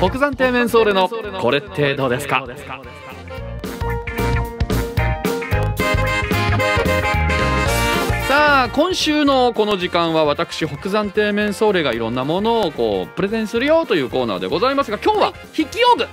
北山底面ソーレのこれってどうですかさあ今週のこの時間は私北山底面ソーレがいろんなものをこうプレゼンするよというコーナーでございますが今日は筆記用具、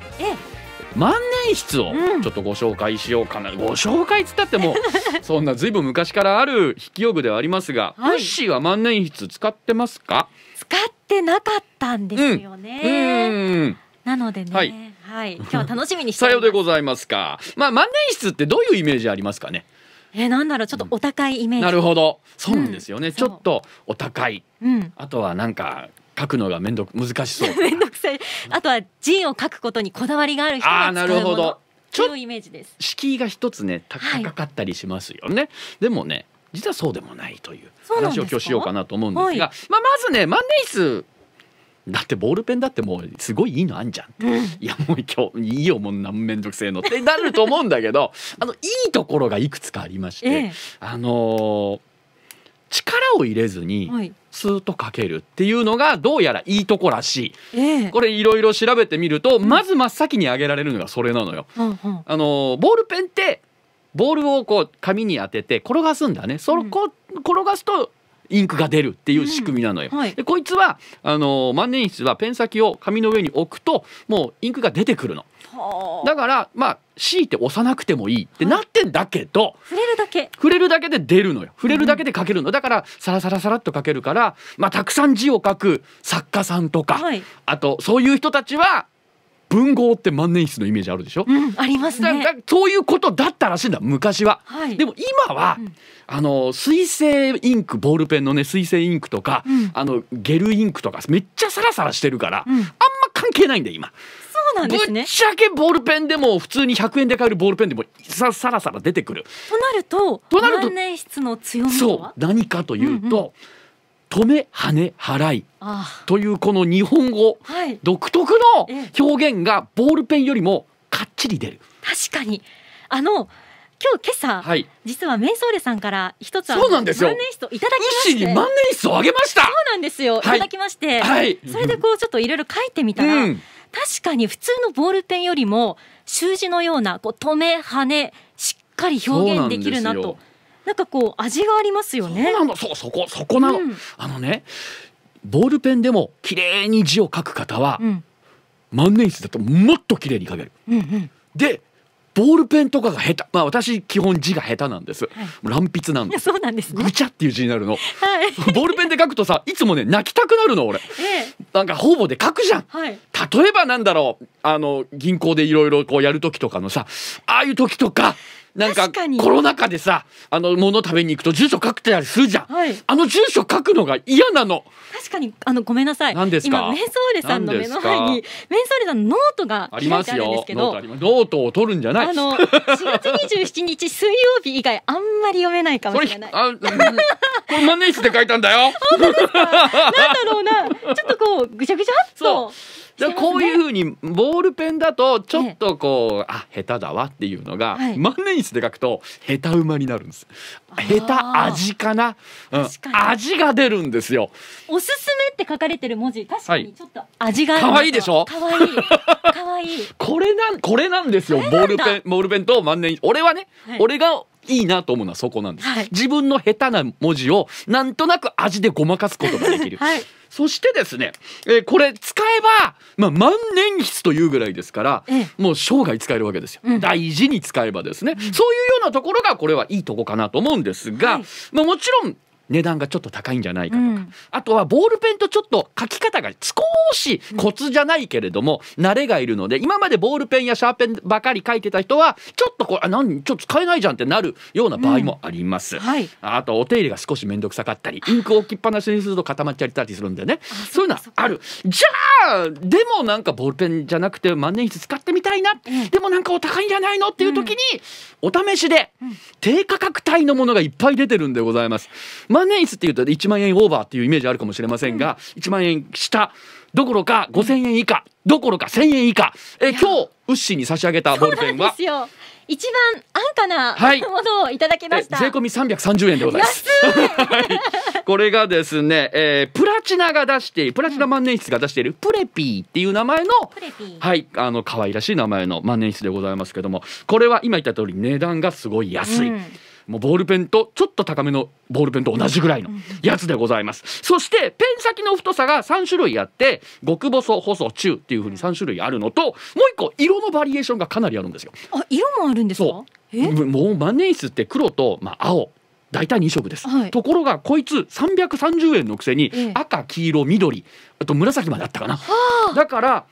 万年筆をちょっとご紹介しようかな、うん、ご紹介っつったっても そんなずいぶん昔からある筆記用具ではありますが、はい、ウッシーは万年筆使ってますか使っってなかったんですよね。なのでね、はい、はい、今日は楽しみにしてさようでございますか。まあ万年筆ってどういうイメージありますかね。えー、なんだろうちょっとお高いイメージ、うん、なるほどそうなんですよね、うん、ちょっとお高い、うん、あとはなんか書くのがめんどく難しそう めんどくさいあとは字を書くことにこだわりがある人が使うものあなるほどちょっと敷居が一つね高かったりしますよね、はい、でもね実はそうでもないという話を今日しようかなと思うんですが、はい、まあ、まずね万年筆だってボールペンだってもうすごいいいのあんじゃん、うん、いやもう今日いいよもうなんめんどくせえのってなると思うんだけど あのいいところがいくつかありまして、ええ、あのー、力を入れずに、はスーッとかけるっていうのがどうやらいいとこらしい、えー、これいろいろ調べてみると、まず真っ先に挙げられるのがそれなのよ、うんうん、あのボールペンってボールをこう紙に当てて転がすんだね。そこ、転がすとインクが出るっていう仕組みなのよ。うんはい、でこいつはあの万年筆はペン先を紙の上に置くともうインクが出てくるの。だからまあ強いて押さなくてもいいってなってんだけど、はい、触れるだけ触れるだけで出るのよ触れるだけで書けるの、だからサラサラサラっと書けるから、まあ、たくさん字を書く作家さんとか、はい、あとそういう人たちは文豪って万年筆のイメージあるでしょ、うん、ありますねそういうことだったらしいんだ昔は、はい、でも今は、うん、あの水性インクボールペンのね水性インクとか、うん、あのゲルインクとかめっちゃサラサラしてるから、あんま関係ないんだ今そうなんですねぶっちゃけボールペンでも普通に100円で買えるボールペンでもささらさら出てくるとなるととなると万年筆の強みはそう何かというと、うんうん止め跳ね払いというこの日本語、独特の表現がボールペンよりもかっちり出る確かにあの今日今朝、はい、実はメンソーレさんから一つそうなんですよ万年筆をいただきまして万年筆をあげましたそうなんですよ、はい、いただきまして、はい、それでこうちょっといろいろ書いてみたら、うん、確かに普通のボールペンよりも習字のようなこう止め跳ねしっかり表現できるなと。なんかこう味がありますよね。そうそこそこなの、うん、あのねボールペンでも綺麗に字を書く方は、うん、万年筆だともっと綺麗に書ける。うんうん、でボールペンとかが下手、まあ私基本字が下手なんです。はい、乱筆なんです。そうなんです、ね、ぐちゃっていう字になるの。はい、ボールペンで書くとさ、いつもね泣きたくなるの俺。ええ、なんかほぼで書くじゃん。はい、例えばなんだろう、あの銀行でいろいろこうやる時とかのさ、ああいう時とか。なんかコロナ禍でさあの物食べに行くと住所書くってたりするじゃん、はい、あの住所書くのが嫌なの確かにあのごめんなさい何ですか今メンソーレさんの目の前にメンソーレさんのノートがありますよノートを取るんじゃないあの4月27日水曜日以外あんまり読めないかもしれないあ、うん、これマネージで書いたんだよ 本当ですかなんだろうなちょっとこうぐちゃぐちゃっとね、こういうふうにボールペンだとちょっとこう、あ下手だわっていうのが、はい、万年筆で書くと下手馬になるんです下手味かな、うん、味が出るんですよおすすめって書かれてる文字確かにちょっと味が可愛、はい、いいでしょ可愛い可愛い これなんこれなんですよボールペンボールペンと万年筆俺はね、はい、俺がいいなと思うのはそこなんです、はい、自分の下手な文字をなんとなく味でごまかすことができる、はいそしてですね、えー、これ使えば、まあ、万年筆というぐらいですから、ええ、もう生涯使えるわけですよ、うん、大事に使えばですね、うん、そういうようなところがこれはいいとこかなと思うんですが、はい、まあ、もちろん値段がちょっと高いんじゃないかとか、うん、あとはボールペンとちょっと書き方が少しコツじゃないけれども、うん、慣れがいるので今までボールペンやシャーペンばかり書いてた人はちょっとこれあ何ちょっと使えないじゃんってなるような場合もあります、うんはい、あとお手入れが少し面倒くさかったりインクを置きっぱなしにすると固まっちゃったりするんでねそういうのはあるじゃあでもなんかボールペンじゃなくて万年筆使ってみたいな、でもなんかお高いんじゃないのっていう時に、お試しで低価格帯のものがいっぱい出てるんでございます。万年筆っていうと1万円オーバーっていうイメージあるかもしれませんが、うん、1万円下どころか5000円以下どころか1000円以下え今日ウッシーに差し上げたボールペンは一番安価なものをいただきました、はい、税込み三百三十円でございます はい、これがですね、えー、プラチナが出してプラチナ万年筆が出しているプレピーっていう名前のプレピー。はいあの可愛らしい名前の万年筆でございますけれどもこれは今言った通り値段がすごい安い、うんもうボールペンとちょっと高めのボールペンと同じぐらいのやつでございます、そしてペン先の太さが3種類あって極細細中っていうふうに3種類あるのともう一個色のバリエーションがかなりあるんですよあ色もあるんですかもうマネースって黒と、まあ、青大体2色です、はい、ところがこいつ330円のくせに赤黄色緑あと紫まであったかな、だから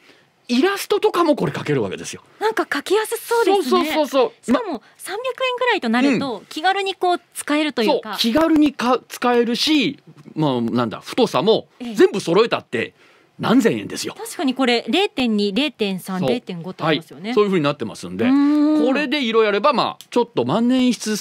イラストとかもこれ描けるわけですよ。なんか描きやすそうですね。そうそうそうしかも三百円ぐらいとなると気軽にこう使えるというか。うん、う気軽にか使えるし、まあなんだ太さも全部揃えたって。何千円ですよ確かにこれ0.2、0.3、0.5ってありますよね、はい、そういうふうになってますんでこれで色やればまあちょっと万年筆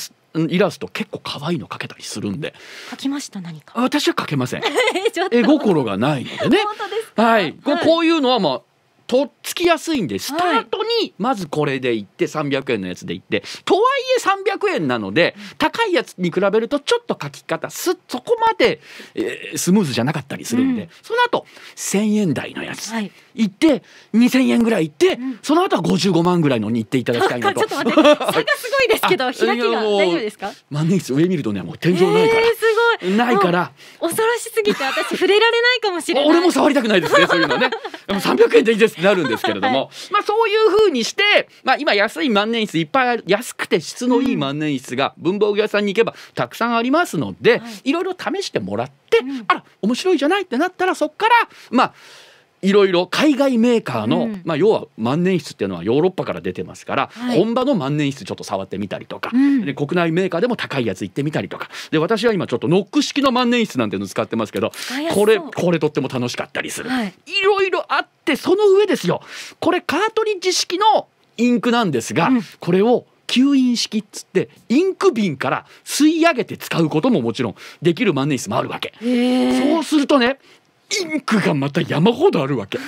イラスト結構可愛いの描けたりするんで描きました何か私は描けません 絵心がないのでね はいこういうのはまあとっつきやすいんでスタートにまずこれでいって300円のやつでいってとはいえ300円なので高いやつに比べるとちょっと書き方すそこまで、えー、スムーズじゃなかったりするんで、うん、その後1000円台のやつ、はい、行って2000円ぐらい行って、うん、その後は55万ぐらいのに行っていただきたいなと。ちょっと待って差がすごいですけど 開きが大丈夫ですか？万年筆上見るとねもう天井ないから。えーいないから恐ろしすぎて私触れられないかもしれない俺も触りたくないですねそういうのね でも300円でいいですってなるんですけれども、はい、まあそういうふうにして、まあ、今安い万年筆いっぱい安くて質のいい万年筆が文房具屋さんに行けばたくさんありますので、はい、いろいろ試してもらって、うん、あら面白いじゃないってなったらそっからまあいろいろ海外メーカーの、うん、まあ、要は万年筆っていうのはヨーロッパから出てますから、はい、本場の万年筆ちょっと触ってみたりとか、うん、で国内メーカーでも高いやつ行ってみたりとかで私は今ちょっとノック式の万年筆なんていうの使ってますけどこれこれとっても楽しかったりする、はい、ろいろあってその上ですよこれカートリッジ式のインクなんですが、うん、これを吸引式っつってインク瓶から吸い上げて使うことももちろんできる万年筆もあるわけそうするとねインクがまた山ほどあるわけ。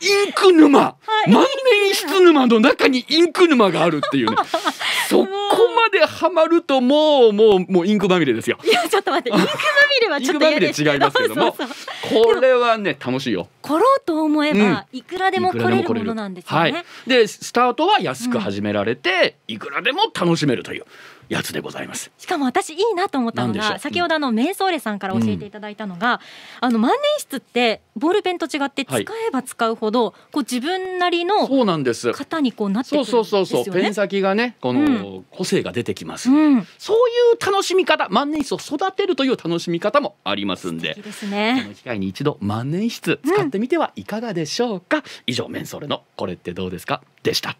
インク沼、はい、万年筆沼の中にインク沼があるっていうね そこまではまるともうもうもうインクまみれですよいやちょっと待ってインクまみれはちょっと嫌ですけ違いますけどもこれはね楽しいよ来ろうと思えば、いくらでも来れるものなんですよね、うん、で、はい、スタートは安く始められて、うん、いくらでも楽しめるというやつでございます。しかも私いいなと思ったのが、先ほどあのメンソーレさんから教えていただいたのが、うん、あの万年筆ってボールペンと違って使えば使うほど、はい、こう自分なりの型にこうなってくるんですよね。そうそうそうそう。ペン先がね、この個性が出てきます。うん、そういう楽しみ方、万年筆を育てるという楽しみ方もありますんで、ですね、この機会に一度万年筆使ってみてはいかがでしょうか。うん、以上メンソーレのこれってどうですかでした。